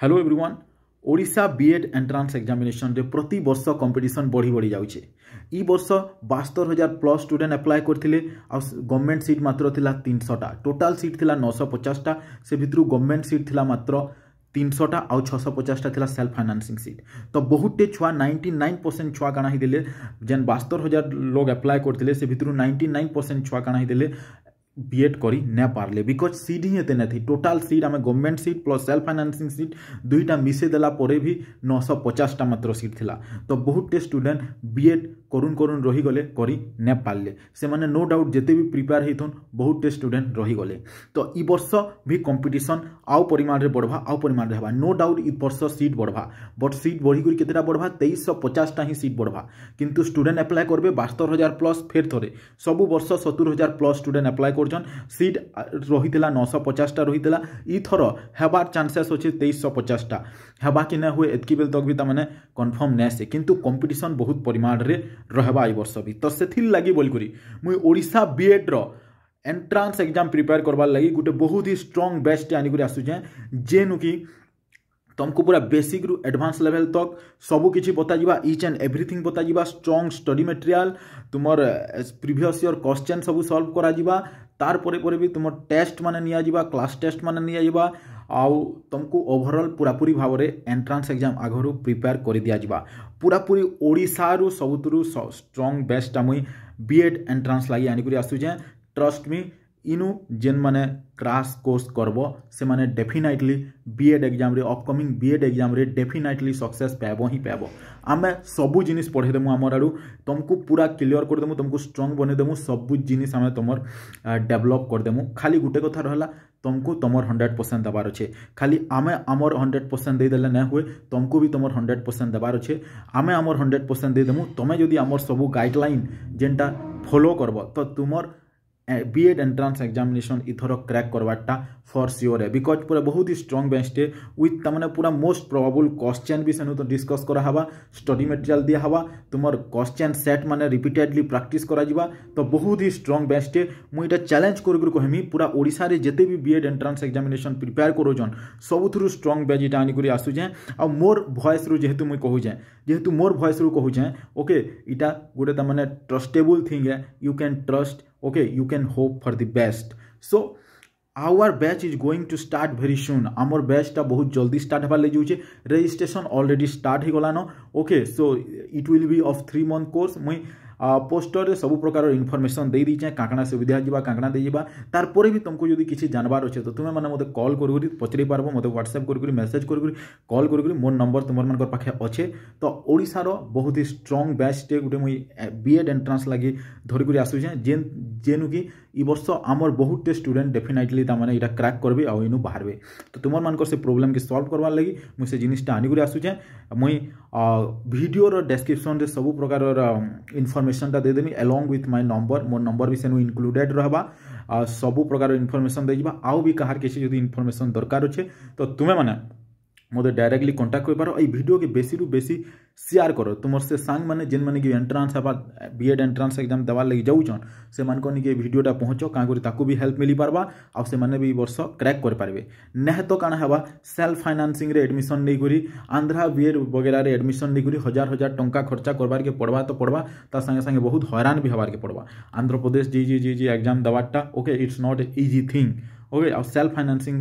hello everyone Odisha B Ed entrance ଏକ୍ଜାମିନେସନ୍ରେ ପ୍ରତି ବର୍ଷ କମ୍ପିଟିସନ୍ ବଢ଼ି ବଢ଼ି ଯାଉଛି ଇ ବର୍ଷ ବାସ୍ତର ହଜାର ପ୍ଲସ୍ ଷ୍ଟୁଡେଣ୍ଟ ଆପ୍ଲାଏ କରିଥିଲେ ଆଉ ଗଭର୍ଣ୍ଣମେଣ୍ଟ ସିଟ୍ ମାତ୍ର ଥିଲା ତିନିଶହଟା ଟୋଟାଲ୍ ସିଟ୍ ଥିଲା ନଅଶହ ପଚାଶଟା ସେ ଭିତରୁ ଗଭର୍ଣ୍ଣମେଣ୍ଟ ସିଟ୍ ଥିଲା ମାତ୍ର তিনশোটা আউ ছশো পচাশটা লা সেলফ ফাইনান্সিং সিট তো বহুতটে ছুয়া নাইনটি নাইন পরসেন্ট ছুয়া কাণা হয়েলে যেন বাস্তর হাজার লোক আপ্লাই করলে সে ভিতর নাইনটি নাইন পরসেন্ট ছুয়া কাণা হয়েলে বিএড করি না পারলে বিকজ সিট হি এতে নাথি টোটাল সিট আমি government seat plus self financing seat দুইটা মিশে দেলা পরে ভি নশো পচাশটা মাত্র সিট লা তো বহুতটে স্টুডেন্ট বিএড করুন করুন রহিগলে করি না পারলে সেমানে নো ডাউট যেতে বি প্রিপেয়ার হইথন বহুতটে স্টুডেন্ট রহিগলে তো ই বর্ষ ভি কম্পিটিশন আউ পরিমাণে বড়বা আউ পরিমাণে হবা নো ডাউট ই বর্ষ সিট বড়বা বট সিট বড়িকি কেতেটা বড়বা তেইশশো পচাশটা হি সিট বড়বা কিন্তু স্টুডেন্ট আপ্লাই করবে বাস্তর হাজার প্লস ফের থরে সবু বর্ষ সতুর হাজার প্লস স্টুডেন্ট আপ্লাই করবে করছন সিট রহিলা নশো পচাশটা রহিলা ইথর হবার চান্সেস অছে তেইশশো পচাশটা হবা কি না হুয়ে এতকি বেল তক বি তার মানে কনফর্ম নেসে কিন্তু কম্পিটিশন বহুত পরিমাণরে রহবা এই বর্ষ বি তো সেথির লাগি বলিকি মুই ওড়শা বিএড্র এন্ট্রান্স এক্সাম প্রিপেয়ার করবার লাগি গোটে বহুত হি স্ট্রং ব্যাচটি আনিকি আসুছে যেনু কি तुमको पूरा बेसिक रु एडवांस लेवल तक सबू किसी बताजा इच एंड एवरीथिंग बताजा स्ट्रंग स्टडी मेटेरियाल तुम प्रिभस इयर क्वेश्चन सब सल्व करा তার পরে পরে বি তোমার টেস্ট মানে নিয়া ক্লাস টেস্ট মানে নিয়া আউ তোমাকে ওভরঅল পুরাপুরি ভাবে এন্ট্রান্স এক্সাম আগর প্রিপেয়ার করে দিয়া পুরাপুরি ওড়শারু সবুতর স্ট্রং বেস্টটা মুই বিএড এন্ট্রান্স লাগি আনিকি আসুছে ট্রস্ট মি ଇନୁ ଯେନ୍ମାନେ କ୍ରାସ୍ କୋର୍ସ କର୍ବ ସେମାନେ ଡେଫିନାଇଟଲି ବି ଏଡ଼୍ ଏକ୍ଜାମ୍ରେ ଅପକମିଂ ବି ଏଡ଼୍ ଏକ୍ଜାମ୍ରେ ଡେଫିନାଇଟଲି ସକ୍ସେସ୍ ପାଇବ ହିଁ ପାଇବ ଆମେ ସବୁ ଜିନିଷ୍ ପଢ଼େଇଦେମୁ ଆମର ଆଡ଼ୁ ତୁମକୁ ପୁରା କ୍ଲିଅର୍ କରିଦେମୁ ତୁମକୁ ଷ୍ଟ୍ରଙ୍ଗ୍ ବନେଇଦେମୁ ସବୁ ଜିନିଷ୍ ଆମେ ତୁମର ଡେଭଲପ୍ କରିଦେମୁ ଖାଲି ଗୋଟେ କଥା ରହିଲା ତୁମକୁ ତୁମର ହଣ୍ଡ୍ରେଡ଼୍ ପରସେଣ୍ଟ ଦେବାର ଅଛେ ଖାଲି ଆମେ ଆମର ହଣ୍ଡ୍ରେଡ଼୍ ପରସେଣ୍ଟ ଦେଇଦେଲେ ନାଇଁ ହୁଏ ତୁମକୁ ବି ତୁମର ହଣ୍ଡ୍ରେଡ଼୍ ପରସେଣ୍ଟ ଦେବାର ଅଛେ ଆମେ ଆମର ହଣ୍ଡ୍ରେଡ଼୍ ପରସେଣ୍ଟ ଦେଇଦେମୁ ତୁମେ ଯଦି ଆମର ସବୁ ଗାଇଡ଼ଲାଇନ୍ ଯେନ୍ଟା ଫଲୋ କରବ ତ ତୁମର B Ed entrance examination either crack करवाटा फर सियोर है बिकज पूरा बहुत ही स्ट्रंग बेस्ट है विथ तमाम पूरा मोस्ट प्रोबेबल क्वेश्चन भी सेनु तो डिस्कस करा स्टडी मेटेरियाल दिया तुम क्वेश्चन सेट मैंने रिपिटेडली प्राक्ट कर तो बहुत ही स्ट्रंग बेस्ट है मुझे चैलेंज कर कहमी पूरा ओडार जिते भी बी एंट्रांस एक्जामिनेसन प्रिपेयर करोन सबुठ स्ट्रंग बेच ये आनिक आसूचे आ मोर भयस्रु रु जेहेतु मुझे कहूचे जेहेतु मोर भयस्रु रु कहूचे ओके इटा गोटे तार ट्रस्टेबल थिंग है you can trust okay you can hope for the best so our batch is going to start very soon आमर बैचटा बहुत जल्दी स्टार्ट होबार लगी जाऊे रेजिस्ट्रेसन अलरेडी स्टार्ट हो गलान okay so it will be of three month course मुई পোস্টরে সবু প্রকার ইনফরমেসন দিয়ে দিয়েছে কাঁকড়া সুবিধা যা কাঁকড়া দিয়ে যা তারপরে বি তুমি যদি কিছু জানবার অছে তো তুমি মানে মতো কল করি পচারি পারব মতো হোয়াটসঅ্যাপ করি মেসেজ করি কল করি মো নম্বর তোমার মান পাখে অছে তো ওড়শার বহুত হি স্ট্রং ব্যাচটে গোটে মুই বিএড এন্ট্রান্স লাগি ধরিকি আসুছে যে যেনু কি ଇ ବର୍ଷ ଆମର ବହୁତଟେ ଷ୍ଟୁଡେଣ୍ଟ ଡେଫିନାଇଟଲି ତାମାନେ ଏଇଟା କ୍ରାକ୍ କରିବେ ଆଉ ଇନୁ ବାହାରବେ ତ ତୁମମାନଙ୍କର ସେ ପ୍ରୋବ୍ଲେମ୍କେ ସଲ୍ଭ କରବାର୍ ଲାଗି ମୁଁ ସେ ଜିନିଷଟା ଆନିକରି ଆସୁଛେଁ ମୁଇଁ ଭିଡ଼ିଓର ଡେସ୍କ୍ରିପସନ୍ରେ ସବୁ ପ୍ରକାରର ଇନଫର୍ମେସନ୍ଟା ଦେଇଦେମି ଏଲଙ୍ଗ ୱିଥ୍ ମାଇ ନମ୍ବର ମୋ ନମ୍ବର ବି ସେନୁ ଇନକ୍ଲୁଡେଡ୍ ରହିବା ସବୁ ପ୍ରକାର ଇନଫର୍ମେସନ୍ ଦେଇଯିବା ଆଉ ବି କାହାର କିଛି ଯଦି ଇନଫର୍ମେସନ୍ ଦରକାର ଅଛେ ତ ତୁମେମାନେ ମୋତେ ଡାଇରେକ୍ଟଲି କଣ୍ଟାକ୍ଟ କରିପାର ଏଇ ଭିଡ଼ିଓକେ ବେଶୀରୁ ବେଶୀ सेयार कर तुम से सांग मैंने जेन मैंने एंट्रांस हेबा बी एड एग्जाम देवार लगी जाऊन से नहीं भिडियोटा पहुँच कहीं भी हेल्प मिल पार्बा आने भी बर्ष क्राक करें नेहत तो कण हेबा सेल्फ फाइनान्सिंग रे एडमिशन नहीं आंध्रा बी एड वगैरह एडमिशन नहीं हजार हजार टाँचा खर्चा करवार के पड़वा तो पड़वा ता सांगे बहुत हैरान भी हबार के पड़वा आंध्र प्रदेश जी जी जी जी एग्जाम देवार्टा okay it's not easy thing okay ଆଉ ସେଲ୍ଫ ଫାଇନାନ୍ସିଂ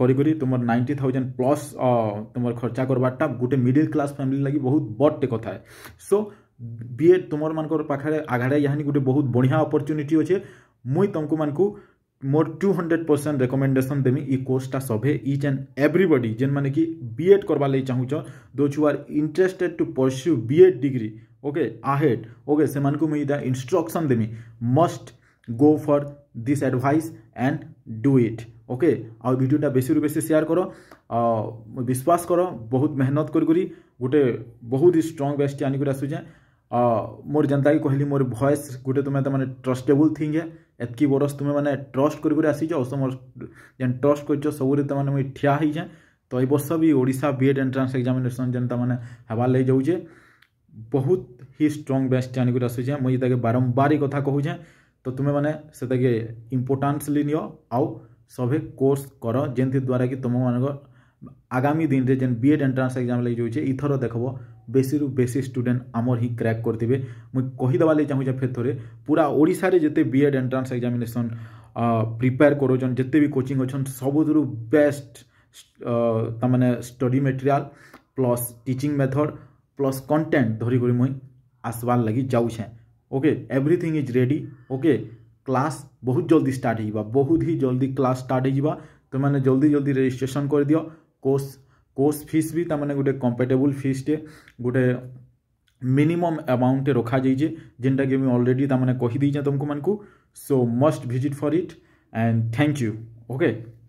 କରିକରି ତୁମର ନାଇଣ୍ଟି ଥାଉଜେଣ୍ଡ ପ୍ଲସ୍ ତୁମର ଖର୍ଚ୍ଚା କରବାରଟା ଗୋଟେ ମିଡ଼ିଲ୍ କ୍ଲାସ୍ ଫ୍ୟାମିଲି ଲାଗି ବହୁତ ବଡ଼ଟେ କଥା ସୋ ବିଏ ତୁମମାନଙ୍କର ପାଖରେ ଆଘାଡ଼େ ଇହାନି ଗୋଟେ ବହୁତ ବଢ଼ିଆ ଅପରଚ୍ୟୁନିଟି ଅଛେ ମୁଇଁ ତୁମକୁ ମୋର ଟୁ ହଣ୍ଡ୍ରେଡ଼ ପରସେଣ୍ଟ ରେକମେଣ୍ଡେସନ୍ ଦେମି ଇ କୋର୍ସଟା ସଭେ ଇଚ୍ ଆଣ୍ଡ ଏଭ୍ରିବଡ଼ି ଯେନ୍ମାନେ କି ବି ଏଡ଼୍ କରବାର୍ ଲାଗି ଚାହୁଁଛ those who are interested to pursue B Ed degree okay ahead okay ସେମାନଙ୍କୁ ମୁଇଁ ଇଟା ଇନଷ୍ଟ୍ରକ୍ସନ୍ ଦେମି must go for this advice and do it okay আউ ভিডিওটা বেশি রু বেশি সেয়ার কর বিশ্বাস কর বহুত মেহনত করি করি গোটে বহুত স্ট্রং বেসটি আনিকি আসুছে মোর যেনতা কি কহিলি মোর ভয়েস গোটে তুমি মানে ট্রষ্টেবল থিঙ্গ হ্যা এতকি বরস তুমি মানে ট্রষ্ট করি করে আসিছ ও মোর যেন ট্রষ্ট করছ সবুরে তোমার মুই ঠিয়া হইছে তো এই বর্ষ বি ওড়িশা বিএড এন্ট্রান্স এক্সামিনেসন যেনতা মানে হবার লাগি যাউছে বহুত হি স্ট্রং বেসটি আনিকি আসুছে মুই তাকে বারম্বার এই কথা কহুছে ତ ତୁମେମାନେ ସେତାକେ ଇମ୍ପୋର୍ଟାନ୍ସଲି ନିଅ ଆଉ ସଭେ କୋର୍ସ କର ଯେନ୍ଥିର୍ ଦ୍ୱାରା କି ତୁମମାନଙ୍କର ଆଗାମୀ ଦିନରେ ଯେନ୍ ବି ଏଡ଼୍ ଏଣ୍ଟ୍ରାନ୍ସ ଏକ୍ଜାମ୍ ଲାଗି ଯାଉଛେ ଇଥର ଦେଖବ ବେଶୀରୁ ବେଶୀ ଷ୍ଟୁଡେଣ୍ଟ ଆମର ହିଁ କ୍ରାକ୍ କରିଥିବେ ମୁଇଁ କହିଦେବା ଲାଗି ଚାହୁଁଛେ ଫେର୍ ଥରେ ପୁରା ଓଡ଼ିଶାରେ ଯେତେ B Ed entrance examination prepare କରୁଛନ୍ ଯେତେ ବି କୋଚିଂ ଅଛନ୍ ସବୁଥିରୁ ବେଷ୍ଟ ତାମାନେ study material plus teaching method plus content ଧରିକରି ମୁଇଁ ଆସବାର୍ ଲାଗି ଯାଉଛେଁ okay everything is ready okay class बहुत जल्दी स्टार्ट बहुत ही जल्दी क्लास स्टार्ट तुमने जल्दी जल्दी रेजिट्रेसन कर दि कोर्स कोर्स फीस भी तार गोटे कम्पेटेबल फीसटे गोटे मिनिमम अमाउंटे रखा जाइए जेनटा कि मुझे अलरेडी तार कहीदे तुमको मानक so must visit for it and thank you okay